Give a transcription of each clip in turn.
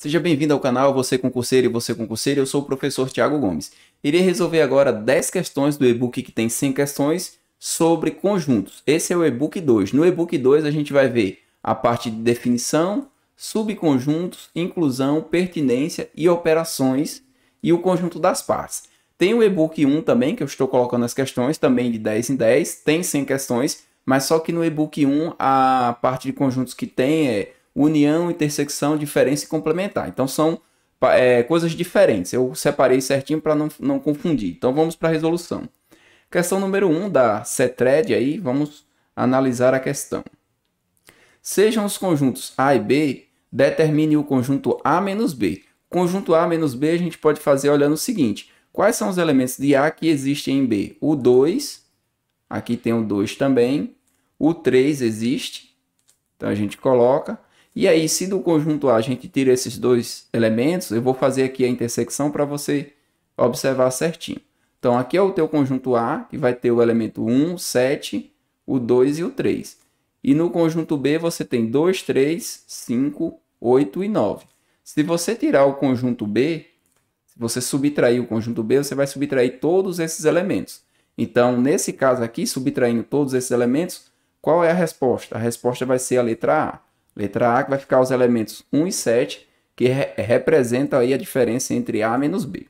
Seja bem-vindo ao canal Você Concurseiro e Você Concurseiro, eu sou o professor Tiago Gomes. Irei resolver agora 10 questões do e-book que tem 100 questões sobre conjuntos. Esse é o e-book 2. No e-book 2 a gente vai ver a parte de definição, subconjuntos, inclusão, pertinência e operações e o conjunto das partes. Tem o e-book 1 também, que eu estou colocando as questões, também de 10 em 10, tem 100 questões, mas só que no e-book 1 a parte de conjuntos que tem é união, intersecção, diferença e complementar. Então são é, coisas diferentes. Eu separei certinho para não, não confundir. Então vamos para a resolução. Questão número 1 um da CETRED aí, vamos analisar a questão. Sejam os conjuntos A e B, determine o conjunto A menos B. Conjunto A menos B a gente pode fazer olhando o seguinte. Quais são os elementos de A que existem em B? O 2, aqui tem o 2 também. O 3 existe, então a gente coloca. E aí, se do conjunto A a gente tira esses dois elementos, eu vou fazer aqui a intersecção para você observar certinho. Então, aqui é o teu conjunto A, que vai ter o elemento 1, 7, o 2 e o 3. E no conjunto B você tem 2, 3, 5, 8 e 9. Se você tirar o conjunto B, se você subtrair o conjunto B, você vai subtrair todos esses elementos. Então, nesse caso aqui, subtraindo todos esses elementos, qual é a resposta? A resposta vai ser a letra A. Letra A que vai ficar os elementos 1 e 7, que re representam aí a diferença entre A menos B.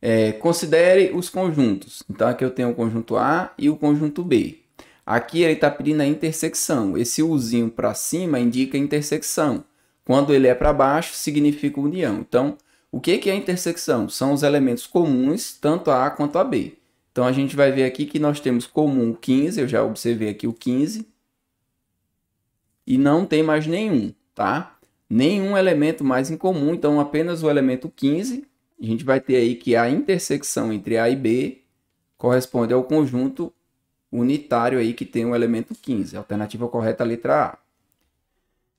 É, considere os conjuntos. Então, aqui eu tenho o conjunto A e o conjunto B. Aqui ele está pedindo a intersecção. Esse Uzinho para cima indica intersecção. Quando ele é para baixo, significa união. Então, o que é a intersecção? São os elementos comuns, tanto a A quanto a B. Então, a gente vai ver aqui que nós temos comum 15, eu já observei aqui o 15, e não tem mais nenhum, tá? Nenhum elemento mais em comum, então apenas o elemento 15. A gente vai ter aí que a intersecção entre A e B corresponde ao conjunto unitário aí que tem o elemento 15. Alternativa correta, letra A.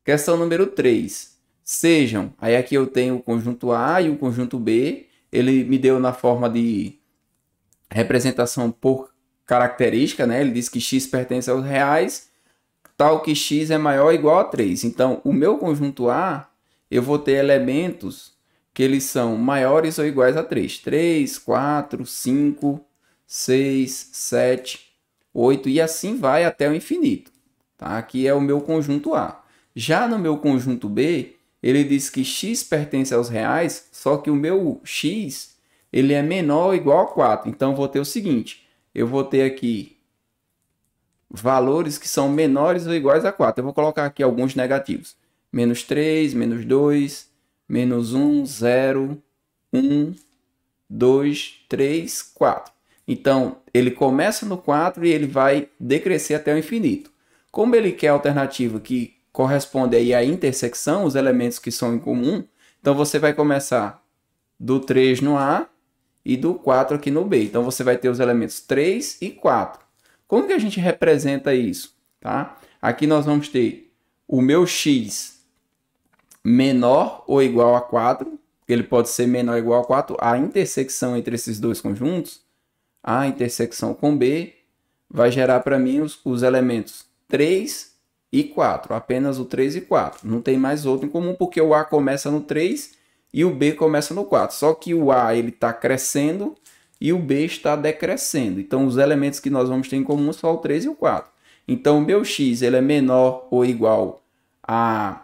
Questão número 3. Sejam, aí aqui eu tenho o conjunto A e o conjunto B. Ele me deu na forma de representação por característica, né? Ele diz que x pertence aos reais tal que x é maior ou igual a 3. Então, o meu conjunto A, eu vou ter elementos que eles são maiores ou iguais a 3. 3, 4, 5, 6, 7, 8 e assim vai até o infinito. Tá? Aqui é o meu conjunto A. Já no meu conjunto B, ele diz que x pertence aos reais, só que o meu x ele é menor ou igual a 4. Então, eu vou ter o seguinte, eu vou ter aqui valores que são menores ou iguais a 4. Eu vou colocar aqui alguns negativos. Menos 3, menos 2, menos 1, 0, 1, 2, 3, 4. Então, ele começa no 4 e ele vai decrescer até o infinito. Como ele quer a alternativa que corresponde aí à intersecção, os elementos que são em comum, então você vai começar do 3 no A e do 4 aqui no B. Então você vai ter os elementos 3 e 4. Como que a gente representa isso? Tá? Aqui nós vamos ter o meu x menor ou igual a 4, ele pode ser menor ou igual a 4, a intersecção entre esses dois conjuntos, a intersecção com B, vai gerar para mim os, os elementos 3 e 4, apenas o 3 e 4. Não tem mais outro em comum, porque o A começa no 3 e o B começa no 4. Só que o A está crescendo e o B está decrescendo. Então, os elementos que nós vamos ter em comum são o 3 e o 4. Então, o meu x ele é menor ou igual a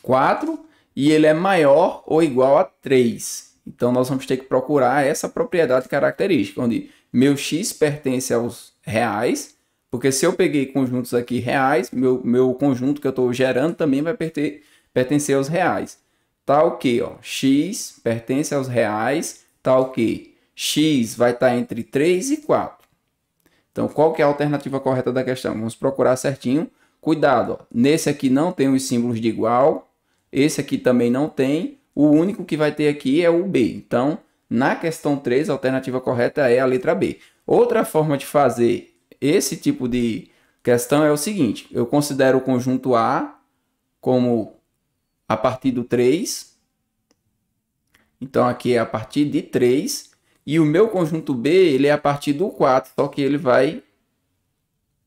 4 e ele é maior ou igual a 3. Então, nós vamos ter que procurar essa propriedade característica, onde meu x pertence aos reais, porque se eu peguei conjuntos aqui reais, meu, meu conjunto que eu estou gerando também vai perter, pertencer aos reais. Tal tá que, ó, x pertence aos reais, tal tá que x vai estar tá entre 3 e 4. Então, qual que é a alternativa correta da questão? Vamos procurar certinho. Cuidado, ó. nesse aqui não tem os símbolos de igual, esse aqui também não tem, o único que vai ter aqui é o B. Então, na questão 3, a alternativa correta é a letra B. Outra forma de fazer esse tipo de questão é o seguinte, eu considero o conjunto A como a partir do 3, então aqui é a partir de 3, e o meu conjunto B, ele é a partir do 4, só que ele vai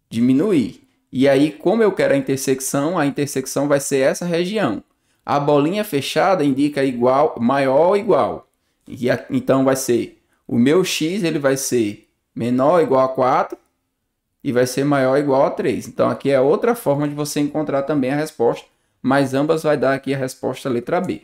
diminuir. E aí, como eu quero a intersecção, a intersecção vai ser essa região. A bolinha fechada indica igual, maior ou igual. E a, então vai ser o meu x ele vai ser menor ou igual a 4 e vai ser maior ou igual a 3. Então aqui é outra forma de você encontrar também a resposta, mas ambas vai dar aqui a resposta letra B.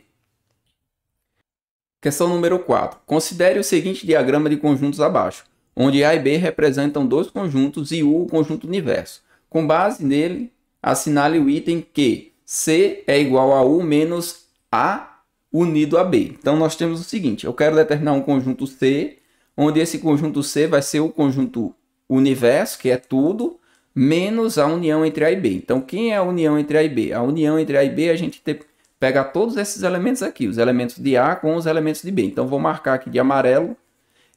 Questão número 4. Considere o seguinte diagrama de conjuntos abaixo, onde A e B representam dois conjuntos e U o conjunto universo. Com base nele, assinale o item que C é igual a U menos A unido a B. Então, nós temos o seguinte, eu quero determinar um conjunto C, onde esse conjunto C vai ser o conjunto universo, que é tudo, menos a união entre A e B. Então, quem é a união entre A e B? A união entre A e B é a gente pegar todos esses elementos aqui, os elementos de A com os elementos de B. Então, vou marcar aqui de amarelo.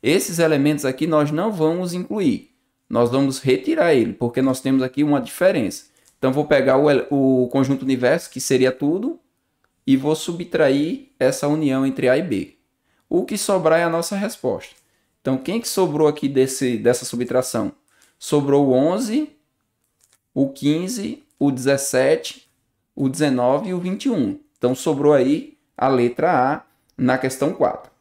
Esses elementos aqui nós não vamos incluir. Nós vamos retirar ele, porque nós temos aqui uma diferença. Então, vou pegar o, o conjunto universo, que seria tudo, e vou subtrair essa união entre A e B. O que sobrar é a nossa resposta. Então, quem que sobrou aqui desse, dessa subtração? Sobrou o 11, o 15, o 17, o 19 e o 21. Então sobrou aí a letra A na questão 4.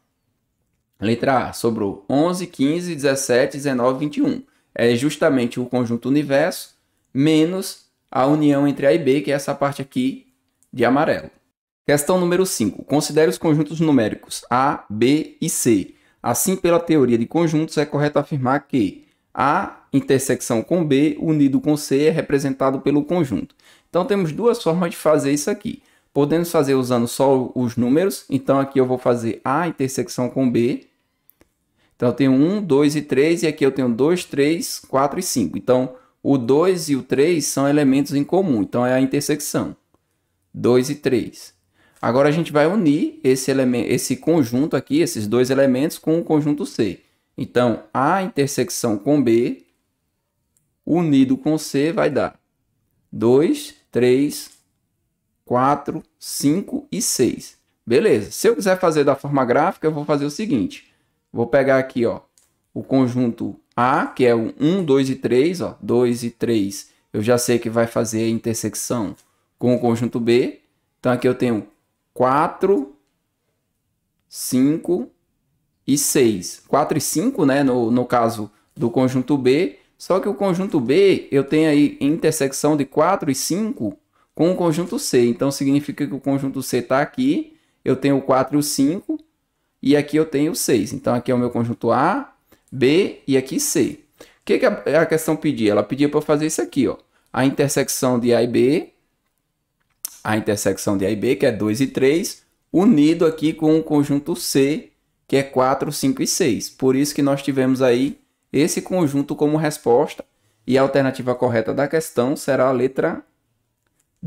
Letra A sobrou 11, 15, 17, 19, 21. É justamente o conjunto universo menos a união entre A e B, que é essa parte aqui de amarelo. Questão número 5. Considere os conjuntos numéricos A, B e C. Assim, pela teoria de conjuntos, é correto afirmar que A intersecção com B unido com C é representado pelo conjunto. Então, temos duas formas de fazer isso aqui. Podemos fazer usando só os números. Então, aqui eu vou fazer A intersecção com B. Então, eu tenho 1, 2 e 3. E aqui eu tenho 2, 3, 4 e 5. Então, o 2 e o 3 são elementos em comum. Então, é a intersecção. 2 e 3. Agora, a gente vai unir esse, elemento, esse conjunto aqui, esses dois elementos, com o conjunto C. Então, A intersecção com B unido com C vai dar 2, 3, 4, 5 e 6. Beleza. Se eu quiser fazer da forma gráfica, eu vou fazer o seguinte. Vou pegar aqui, ó, o conjunto A, que é o 1, 2 e 3, ó, 2 e 3. Eu já sei que vai fazer a intersecção com o conjunto B. Então aqui eu tenho 4, 5 e 6. 4 e 5, né, no, no caso do conjunto B. Só que o conjunto B, eu tenho aí intersecção de 4 e 5 com o conjunto C. Então significa que o conjunto C está aqui, eu tenho o 4 e o 5, e aqui eu tenho o 6. Então aqui é o meu conjunto A, B e aqui C. O que, que a, a questão pedia? Ela pedia para fazer isso aqui, ó. A intersecção de A e B, a intersecção de A e B, que é 2 e 3, unido aqui com o conjunto C, que é 4, 5 e 6. Por isso que nós tivemos aí esse conjunto como resposta. E a alternativa correta da questão será a letra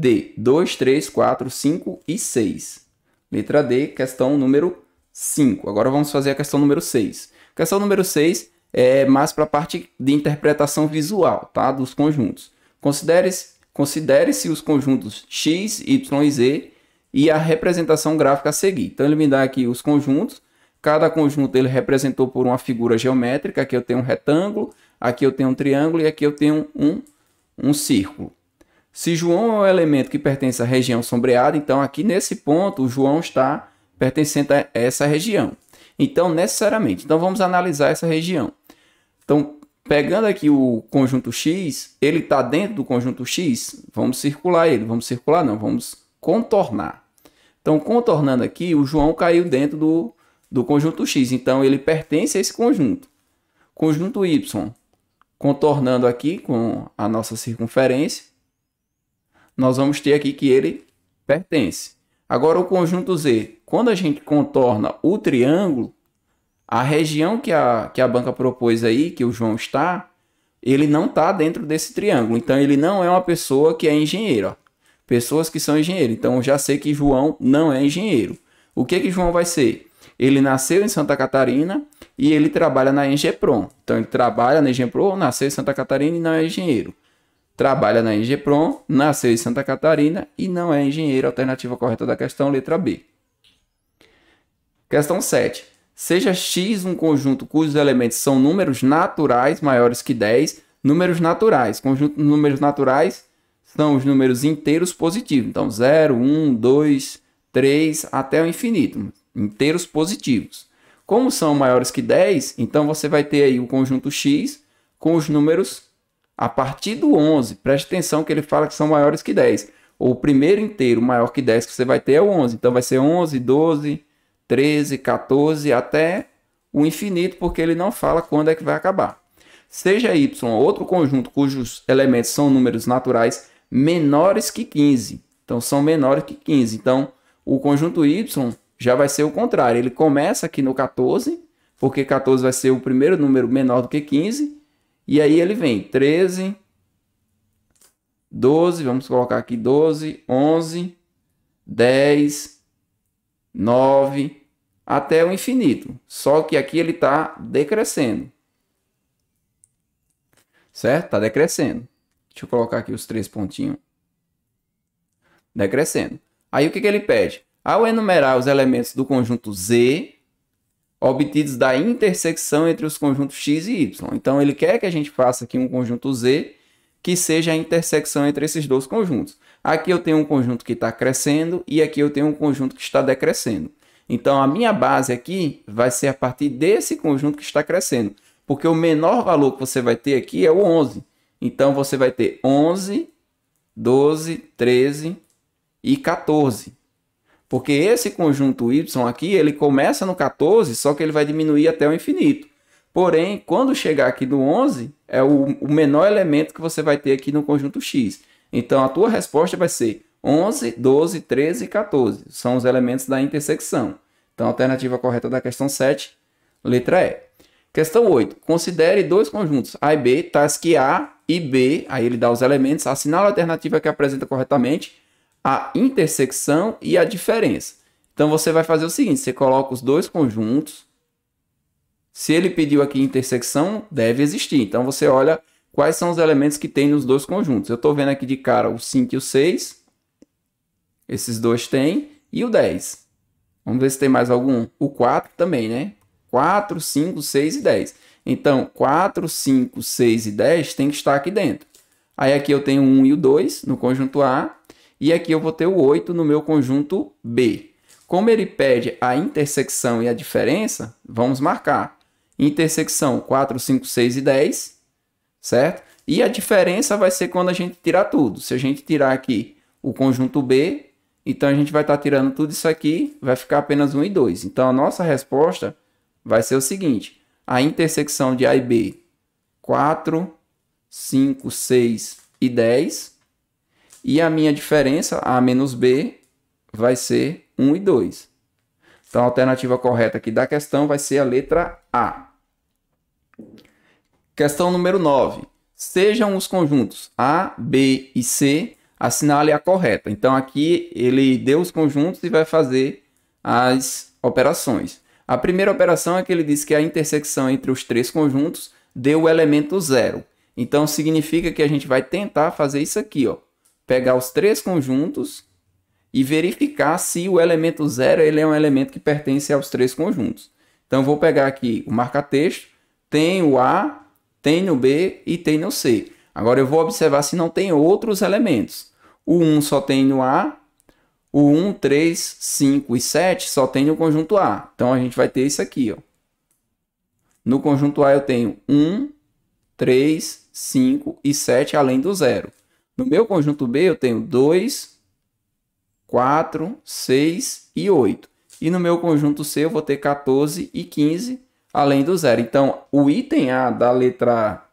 D. 2, 3, 4, 5 e 6. Letra D, questão número 5. Agora vamos fazer a questão número 6. Questão número 6 é mais para a parte de interpretação visual tá? dos conjuntos. Considere-se considere os conjuntos x, y e z e a representação gráfica a seguir. Então, ele me dá aqui os conjuntos. Cada conjunto ele representou por uma figura geométrica. Aqui eu tenho um retângulo, aqui eu tenho um triângulo e aqui eu tenho um, um círculo. Se João é um elemento que pertence à região sombreada, então aqui nesse ponto o João está pertencente a essa região. Então, necessariamente. Então, vamos analisar essa região. Então, pegando aqui o conjunto X, ele está dentro do conjunto X? Vamos circular ele. Vamos circular, não. Vamos contornar. Então, contornando aqui, o João caiu dentro do, do conjunto X. Então, ele pertence a esse conjunto. Conjunto Y, contornando aqui com a nossa circunferência, nós vamos ter aqui que ele pertence. Agora, o conjunto Z, quando a gente contorna o triângulo, a região que a, que a banca propôs aí, que o João está, ele não está dentro desse triângulo. Então, ele não é uma pessoa que é engenheiro. Ó. Pessoas que são engenheiros. Então, eu já sei que João não é engenheiro. O que, que João vai ser? Ele nasceu em Santa Catarina e ele trabalha na Engepron. Então, ele trabalha na Engepron, nasceu em Santa Catarina e não é engenheiro trabalha na Ingepron, nasceu em Santa Catarina e não é engenheiro. Alternativa correta da questão, letra B. Questão 7. Seja X um conjunto cujos elementos são números naturais maiores que 10, números naturais. Conjunto de números naturais são os números inteiros positivos. Então, 0, 1, 2, 3, até o infinito. Inteiros positivos. Como são maiores que 10, então você vai ter aí o conjunto X com os números a partir do 11, preste atenção que ele fala que são maiores que 10. O primeiro inteiro maior que 10 que você vai ter é o 11. Então vai ser 11, 12, 13, 14 até o infinito, porque ele não fala quando é que vai acabar. Seja y outro conjunto cujos elementos são números naturais menores que 15. Então são menores que 15. Então o conjunto y já vai ser o contrário. Ele começa aqui no 14, porque 14 vai ser o primeiro número menor do que 15 e aí ele vem 13, 12, vamos colocar aqui 12, 11, 10, 9, até o infinito. Só que aqui ele está decrescendo. Certo? Está decrescendo. Deixa eu colocar aqui os três pontinhos. Decrescendo. Aí o que, que ele pede? Ao enumerar os elementos do conjunto Z, obtidos da intersecção entre os conjuntos x e y. Então, ele quer que a gente faça aqui um conjunto z que seja a intersecção entre esses dois conjuntos. Aqui eu tenho um conjunto que está crescendo e aqui eu tenho um conjunto que está decrescendo. Então, a minha base aqui vai ser a partir desse conjunto que está crescendo, porque o menor valor que você vai ter aqui é o 11. Então, você vai ter 11, 12, 13 e 14. Porque esse conjunto Y aqui, ele começa no 14, só que ele vai diminuir até o infinito. Porém, quando chegar aqui no 11, é o, o menor elemento que você vai ter aqui no conjunto X. Então, a tua resposta vai ser 11, 12, 13 e 14. São os elementos da intersecção. Então, a alternativa correta da questão 7, letra E. Questão 8. Considere dois conjuntos, A e B, tais que A e B, aí ele dá os elementos, assinala a alternativa que apresenta corretamente a intersecção e a diferença. Então você vai fazer o seguinte: você coloca os dois conjuntos. Se ele pediu aqui intersecção, deve existir. Então você olha quais são os elementos que tem nos dois conjuntos. Eu estou vendo aqui de cara o 5 e o 6. Esses dois têm. E o 10. Vamos ver se tem mais algum. O 4 também, né? 4, 5, 6 e 10. Então, 4, 5, 6 e 10 tem que estar aqui dentro. Aí aqui eu tenho o 1 e o 2 no conjunto A. E aqui eu vou ter o 8 no meu conjunto B. Como ele pede a intersecção e a diferença, vamos marcar. Intersecção 4, 5, 6 e 10, certo? E a diferença vai ser quando a gente tirar tudo. Se a gente tirar aqui o conjunto B, então a gente vai estar tá tirando tudo isso aqui, vai ficar apenas 1 e 2. Então a nossa resposta vai ser o seguinte: a intersecção de A e B, 4, 5, 6 e 10, e a minha diferença, A menos B, vai ser 1 e 2. Então, a alternativa correta aqui da questão vai ser a letra A. Questão número 9. Sejam os conjuntos A, B e C, assinale a correta. Então, aqui ele deu os conjuntos e vai fazer as operações. A primeira operação é que ele diz que a intersecção entre os três conjuntos deu o elemento zero. Então, significa que a gente vai tentar fazer isso aqui, ó pegar os três conjuntos e verificar se o elemento zero ele é um elemento que pertence aos três conjuntos. Então, eu vou pegar aqui o marca-texto, tem o A, tem no B e tem no C. Agora, eu vou observar se não tem outros elementos. O 1 só tem no A, o 1, 3, 5 e 7 só tem no conjunto A. Então, a gente vai ter isso aqui. Ó. No conjunto A, eu tenho 1, 3, 5 e 7, além do zero. No meu conjunto B, eu tenho 2, 4, 6 e 8. E no meu conjunto C, eu vou ter 14 e 15, além do zero. Então, o item A da letra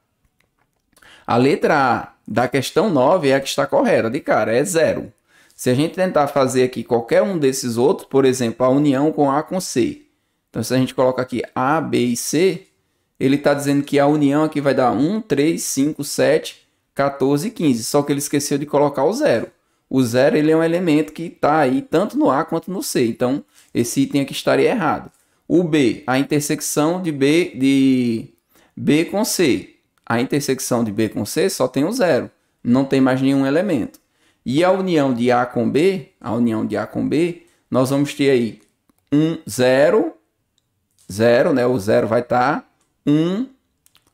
A, a letra A da questão 9 é a que está correta, de cara, é zero. Se a gente tentar fazer aqui qualquer um desses outros, por exemplo, a união com A com C. Então, se a gente coloca aqui A, B e C, ele está dizendo que a união aqui vai dar 1, 3, 5, 7, 14 e 15. Só que ele esqueceu de colocar o zero. O zero ele é um elemento que está aí tanto no A quanto no C. Então, esse item aqui estaria errado. O B, a intersecção de B, de B com C. A intersecção de B com C só tem o zero. Não tem mais nenhum elemento. E a união de A com B, a união de A com B, nós vamos ter aí um zero, zero, né? O zero vai estar tá, um,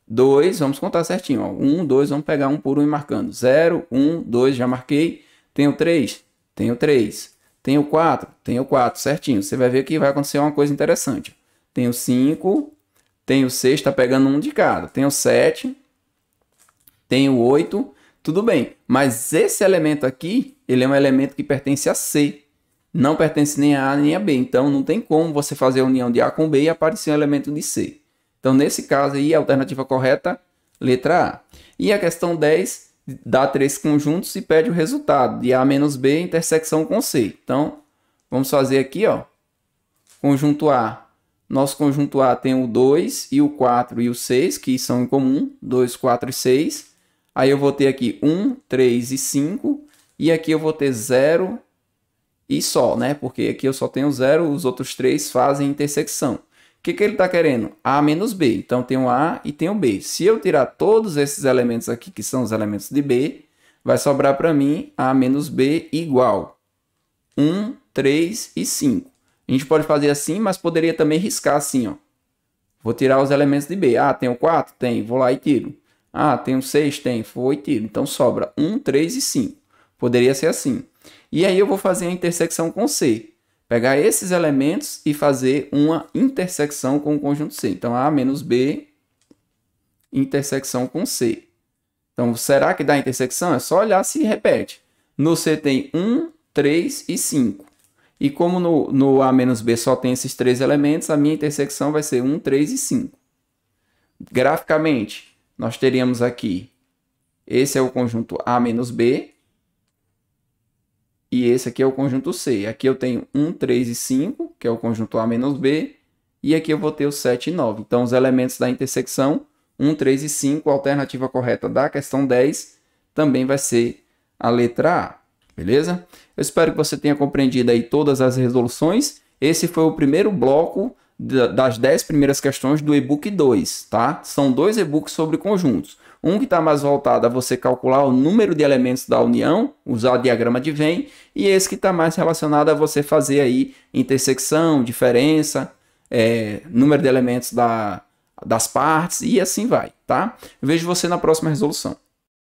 2, vamos contar certinho. 1, 2, vamos pegar um por um e marcando. 0, 1, 2, já marquei. Tenho 3, tenho 3. Tenho 4, tenho 4, certinho. Você vai ver que vai acontecer uma coisa interessante. Tenho 5, tenho 6, está pegando um de cada. Tenho 7, tenho 8, tudo bem. Mas esse elemento aqui, ele é um elemento que pertence a C. Não pertence nem a A nem a B. Então, não tem como você fazer a união de A com B e aparecer um elemento de C. Então, nesse caso aí, a alternativa correta, letra A. E a questão 10 dá três conjuntos e pede o resultado de A menos B intersecção com C. Então, vamos fazer aqui, ó. Conjunto A. Nosso conjunto A tem o 2 e o 4 e o 6, que são em comum, 2, 4 e 6. Aí eu vou ter aqui 1, 3 e 5. E aqui eu vou ter 0 e só, né? Porque aqui eu só tenho 0, os outros três fazem intersecção que, que ele está querendo? A menos B. Então tem um A e tem um B. Se eu tirar todos esses elementos aqui, que são os elementos de B, vai sobrar para mim A menos B igual 1, 3 e 5. A gente pode fazer assim, mas poderia também riscar assim. Ó. Vou tirar os elementos de B. Ah, tem o 4? Tem. Vou lá e tiro. Ah, tem o 6? Tem. Foi e tiro. Então sobra 1, 3 e 5. Poderia ser assim. E aí eu vou fazer a intersecção com C pegar esses elementos e fazer uma intersecção com o conjunto C. Então, A menos B, intersecção com C. Então, será que dá intersecção? É só olhar se repete. No C tem 1, 3 e 5. E como no, no A menos B só tem esses três elementos, a minha intersecção vai ser 1, 3 e 5. Graficamente, nós teríamos aqui, esse é o conjunto A menos B, e esse aqui é o conjunto C. Aqui eu tenho 1, 3 e 5, que é o conjunto A menos B. E aqui eu vou ter o 7 e 9. Então, os elementos da intersecção 1, 3 e 5, a alternativa correta da questão 10, também vai ser a letra A. Beleza? Eu espero que você tenha compreendido aí todas as resoluções. Esse foi o primeiro bloco das 10 primeiras questões do e-book 2, tá? São dois e-books sobre conjuntos. Um que está mais voltado a você calcular o número de elementos da união, usar o diagrama de Venn, e esse que está mais relacionado a você fazer aí intersecção, diferença, é, número de elementos da, das partes e assim vai, tá? vejo você na próxima resolução.